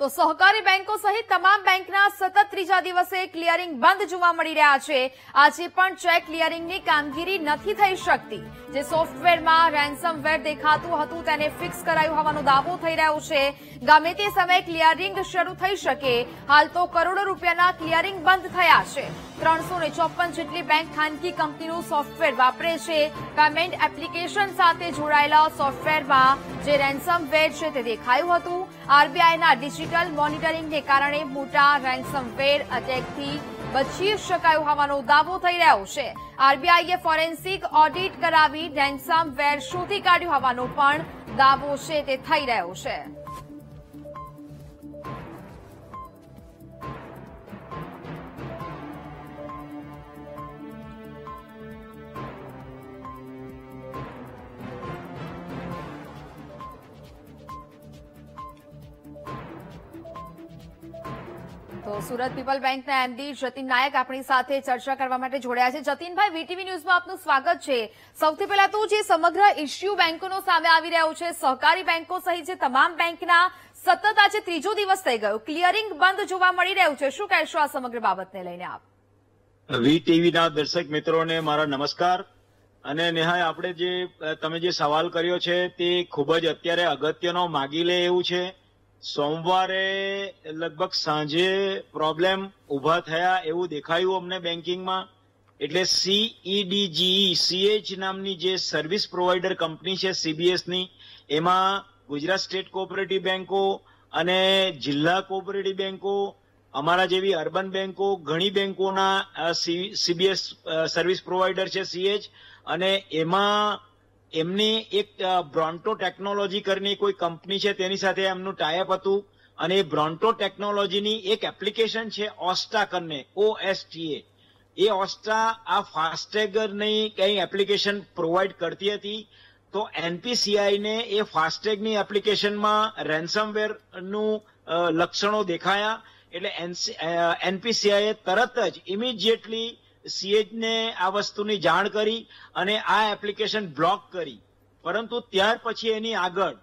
તો સહકારી બેંકો સહિત તમામ બેંકના સતત ત્રીજા દિવસે ક્લિયરિંગ બંધ જોવા મળી રહ્યા છે આજે પણ ચેક ક્લિયરિંગની કામગીરી નથી થઈ શકતી જે સોફ્ટવેરમાં રેન્સમવેર દેખાતું હતું તેને ફિક્સ કરાયું હોવાનો દાવો થઈ રહ્યો છે ગમે તે સમયે ક્લિયરિંગ શરૂ થઈ શકે હાલ તો કરોડો રૂપિયાના ક્લિયરિંગ બંધ થયા છે ત્રણસો ને ચોપન જેટલી બેંક ખાનગી કંપનીનું સોફ્ટવેર વાપરે છે પેમેન્ટ એપ્લિકેશન સાથે જોડાયેલા સોફ્ટવેરમાં જે રેન્સમવેર છે તે દેખાયું હતું આરબીઆઈના ડિજિટલ મોનિટરિંગને કારણે મોટા રેન્સમવેર અટેકથી બચી શકાયું હોવાનો દાવો થઈ રહ્યો છે આરબીઆઈએ ફોરેન્સિક ઓડિટ કરાવી રેન્સમવેર શોધી કાઢ્યું હોવાનો પણ દાવો છે તે થઈ રહ્યો છે તો સુરત પીપલ બેંકના એમડી જતીન નાયક આપણી સાથે ચર્ચા કરવા માટે જોડાયા છે જતીનભાઈ વીટીવી ન્યૂઝમાં આપનું સ્વાગત છે સૌથી પહેલા તો જે સમગ્ર ઇસ્યુ બેંકોનો સામે આવી રહ્યો છે સહકારી બેંકો સહિત જે તમામ બેંકના સતત આજે ત્રીજો દિવસ થઈ ગયો ક્લિયરિંગ બંધ જોવા મળી રહ્યું છે શું કહેશો આ સમગ્ર બાબતને લઈને આપ વીટીવીના દર્શક મિત્રોને મારા નમસ્કાર અને નેહાય આપણે જે તમે જે સવાલ કર્યો છે તે ખૂબ જ અત્યારે અગત્યનો માગી લે એવું છે સોમવારે લગભગ સાંજે પ્રોબ્લેમ ઉભા થયા એવું દેખાયું અમને બેન્કિંગમાં એટલે સીઈડીજી સીએચ e e, નામની જે સર્વિસ પ્રોવાઈડર કંપની છે સીબીએસની એમાં ગુજરાત સ્ટેટ કોઓપરેટિવ બેન્કો અને જિલ્લા કોઓપરેટિવ બેન્કો અમારા જેવી અર્બન બેન્કો ઘણી બેન્કોના સીબીએસ સર્વિસ પ્રોવાઈડર છે સીએચ અને એમાં એમની એક બ્રોન્ટો ટેકનોલોજી કરીને કોઈ કંપની છે તેની સાથે એમનું ટાયઅપ હતું અને એ બ્રોન્ટો ટેકનોલોજીની એક એપ્લિકેશન છે ઓસ્ટા કરીને ઓએસટીએ એ ઓસ્ટા આ ફાસ્ટેગરની કંઈ એપ્લિકેશન પ્રોવાઈડ કરતી હતી તો એનપીસીઆઈને એ ફાસ્ટેગની એપ્લિકેશનમાં રેન્સમવેરનું લક્ષણો દેખાયા એટલે એનપીસીઆઈએ તરત જ ઇમિડિયેટલી સીએચને આ વસ્તુની જાણ કરી અને આ એપ્લિકેશન બ્લોક કરી પરંતુ ત્યાર પછી એની આગળ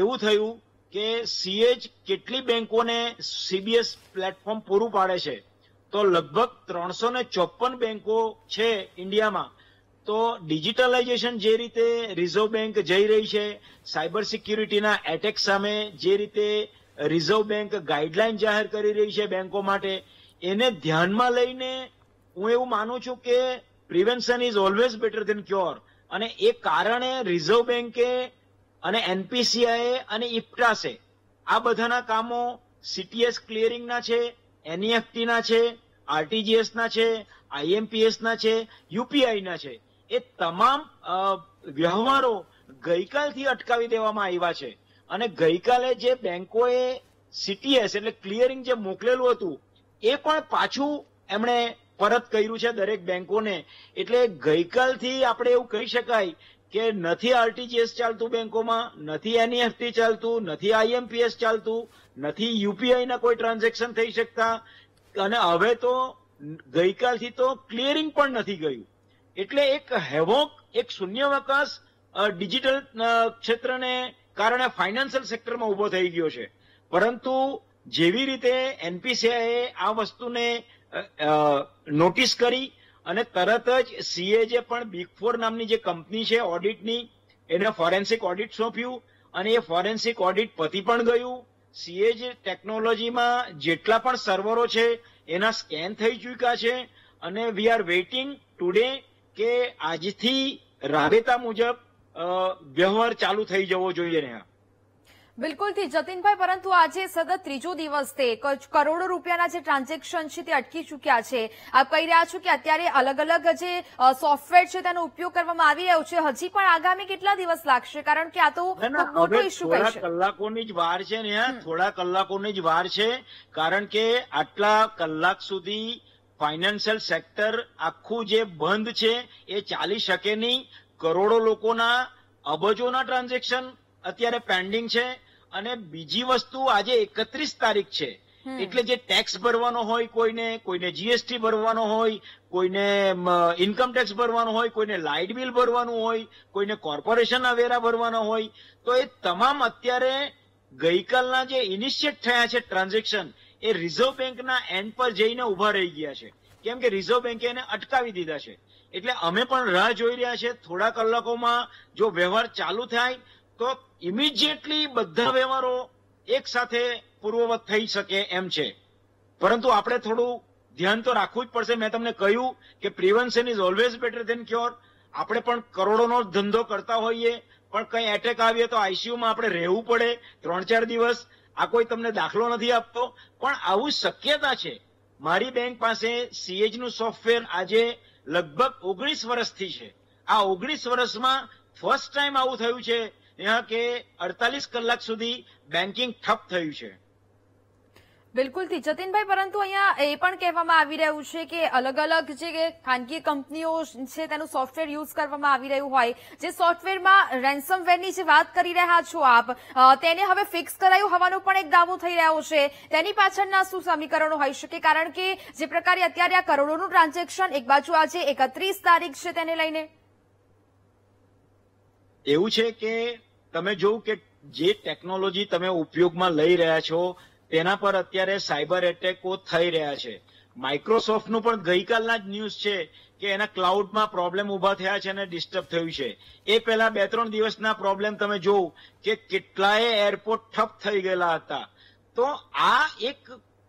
એવું થયું કે સીએચ કેટલી બેંકોને સીબીએસ પ્લેટફોર્મ પૂરું પાડે છે તો લગભગ ત્રણસો ને ચોપન બેંકો છે ઇન્ડિયામાં તો ડિજિટલાઇઝેશન જે રીતે રિઝર્વ બેંક જઈ રહી છે સાયબર સિક્યુરિટીના એટેક સામે જે રીતે રિઝર્વ બેંક ગાઈડલાઇન જાહેર કરી રહી છે બેંકો માટે એને ધ્યાનમાં લઈને હું એવું માનું છું કે prevention is always better than cure અને એ કારણે રિઝર્વ બેન્કે અને એનપીસીઆઈએ અને ઇપ્ટાસે આ બધાના કામો સીટીએસ ક્લિયરિંગના છે એનઈએફટીના છે આરટીજીએસના છે આઈએમપીએસના છે યુપીઆઈના છે એ તમામ વ્યવહારો ગઈકાલથી અટકાવી દેવામાં આવ્યા છે અને ગઈકાલે જે બેંકોએ સીટીએસ એટલે ક્લિયરિંગ જે મોકલેલું હતું એ પણ પાછું એમણે પરત કર્યું છે દરેક બેંકોને એટલે ગઈકાલથી આપણે એવું કહી શકાય કે નથી આરટીજીએસ ચાલતું બેંકોમાં નથી એનઈએફટી ચાલતું નથી આઈએમપીએસ ચાલતું નથી યુપીઆઈના કોઈ ટ્રાન્ઝેક્શન થઈ શકતા અને હવે તો ગઈકાલથી તો ક્લિયરિંગ પણ નથી ગયું એટલે એક હેવોક એક શૂન્યાવકાશ ડિજિટલ ક્ષેત્રને કારણે ફાઇનાન્શિયલ સેક્ટરમાં ઉભો થઈ ગયો છે પરંતુ જેવી રીતે એનપીસીઆઈએ આ વસ્તુને નોટિસ કરી અને તરત જ સીએ જે પણ બિગ ફોર નામની જે કંપની છે ઓડિટની એને ફોરેન્સિક ઓડિટ સોંપ્યું અને એ ફોરેન્સિક ઓડિટ પતી પણ ગયું સીએ જે ટેકનોલોજીમાં જેટલા પણ સર્વરો છે એના સ્કેન થઈ ચૂક્યા છે અને વી આર વેઇટિંગ ટુડે કે આજથી રાબેતા મુજબ વ્યવહાર ચાલુ થઈ જવો જોઈએ ને બિલકુલથી જતીનભાઈ પરંતુ આજે સતત ત્રીજો દિવસ તે કરોડો રૂપિયાના જે ટ્રાન્ઝેક્શન છે તે અટકી ચૂક્યા છે આપ કહી રહ્યા છો કે અત્યારે અલગ અલગ જે સોફ્ટવેર છે તેનો ઉપયોગ કરવામાં આવી રહ્યો છે હજી પણ આગામી કેટલા દિવસ લાગશે કારણ કે આ તો મોટો ઇસ્યુ થોડા કલાકોની જ વાર છે ને થોડા કલાકોની જ વાર છે કારણ કે આટલા કલાક સુધી ફાઇનાન્શિયલ સેક્ટર આખું જે બંધ છે એ ચાલી શકે નહીં કરોડો લોકોના અબજોના ટ્રાન્ઝેક્શન અત્યારે પેન્ડિંગ છે અને બીજી વસ્તુ આજે એકત્રીસ તારીખ છે એટલે જે ટેક્સ ભરવાનો હોય કોઈને કોઈને જીએસટી ભરવાનો હોય કોઈને ઇન્કમ ટેક્સ ભરવાનો હોય કોઈને લાઇટ બિલ ભરવાનું હોય કોઈને કોર્પોરેશનના વેરા ભરવાના હોય તો એ તમામ અત્યારે ગઈકાલના જે ઇનિશિયેટ થયા છે ટ્રાન્ઝેક્શન એ રિઝર્વ બેંકના એન્ડ પર જઈને ઉભા રહી ગયા છે કેમ કે રિઝર્વ બેંકે એને અટકાવી દીધા છે એટલે અમે પણ રાહ જોઈ રહ્યા છે થોડા કલાકોમાં જો વ્યવહાર ચાલુ થાય તો ઇમિડિયેટલી બધા વ્યવહારો એક સાથે પૂર્વવત થઈ શકે એમ છે પરંતુ આપણે થોડું ધ્યાન તો રાખવું જ પડશે મેં તમને કહ્યું કે prevention is always better than cure આપણે પણ કરોડોનો ધંધો કરતા હોઈએ પણ કંઈ એટેક આવીએ તો આઈસીયુમાં આપણે રહેવું પડે ત્રણ ચાર દિવસ આ કોઈ તમને દાખલો નથી આપતો પણ આવું શક્યતા છે મારી બેંક પાસે સીએજ નું સોફ્ટવેર આજે લગભગ ઓગણીસ વર્ષથી છે આ ઓગણીસ વર્ષમાં ફર્સ્ટ ટાઈમ આવું થયું છે ત્યાં કે અડતાલીસ કલાક સુધી બેન્કિંગ ઠપ થયું છે બિલકુલથી જતીનભાઈ પરંતુ અહીંયા એ પણ કહેવામાં આવી રહ્યું છે કે અલગ અલગ જે ખાનગી કંપનીઓ છે તેનું સોફ્ટવેર યુઝ કરવામાં આવી રહ્યું હોય જે સોફ્ટવેરમાં રેન્સમવેરની જે વાત કરી રહ્યા છો આપ તેને હવે ફિક્સ કરાયું હોવાનો પણ એક દાવો થઈ રહ્યો છે તેની પાછળના શું સમીકરણો હોઈ શકે કારણ કે જે પ્રકારે અત્યારે આ કરોડોનું ટ્રાન્ઝેક્શન એક બાજુ આજે એકત્રીસ તારીખ છે તેને લઈને એવું છે કે તમે જોયું કે જે ટેકનોલોજી તમે ઉપયોગમાં લઈ રહ્યા છો તેના પર અત્યારે સાયબર એટેકો થઈ રહ્યા છે માઇક્રોસોફ્ટનું પણ ગઈકાલના જ ન્યૂઝ છે કે એના ક્લાઉડમાં પ્રોબ્લેમ ઉભા થયા છે અને ડિસ્ટર્બ થયું છે એ પહેલા બે ત્રણ દિવસના પ્રોબ્લેમ તમે જોવ કે કેટલાય એરપોર્ટ ઠપ થઈ ગયેલા હતા તો આ એક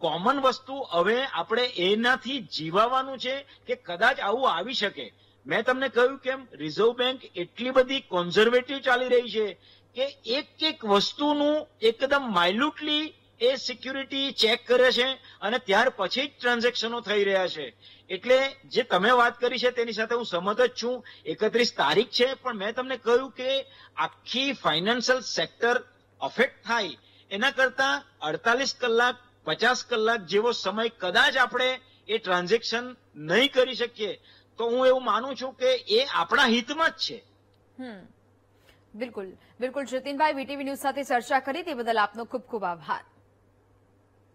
કોમન વસ્તુ હવે આપણે એનાથી જીવાવાનું છે કે કદાચ આવું આવી શકે મેં તમને કહ્યું કેમ રિઝર્વ બેંક એટલી બધી કોન્ઝર્વેટિવ ચાલી રહી છે કે એક એક વસ્તુનું એકદમ માઇલ્યુટલી એ સિક્યુરિટી ચેક કરે છે અને ત્યાર પછી જ ટ્રાન્ઝેક્શનો થઈ રહ્યા છે એટલે જે તમે વાત કરી છે તેની સાથે હું સહમત જ છું એકત્રીસ તારીખ છે પણ મેં તમને કહ્યું કે આખી ફાઇનાન્શિયલ સેક્ટર અફેક્ટ થાય એના કરતા અડતાલીસ કલાક પચાસ કલાક જેવો સમય કદાચ આપણે એ ટ્રાન્ઝેક્શન નહીં કરી શકીએ તો હું એવું માનું છું કે એ આપણા હિતમાં જ છે બિલકુલ બિલકુલ જતીનભાઈ વીટીવી ન્યૂઝ સાથે ચર્ચા કરી તે બદલ આપનો ખૂબ ખૂબ આભાર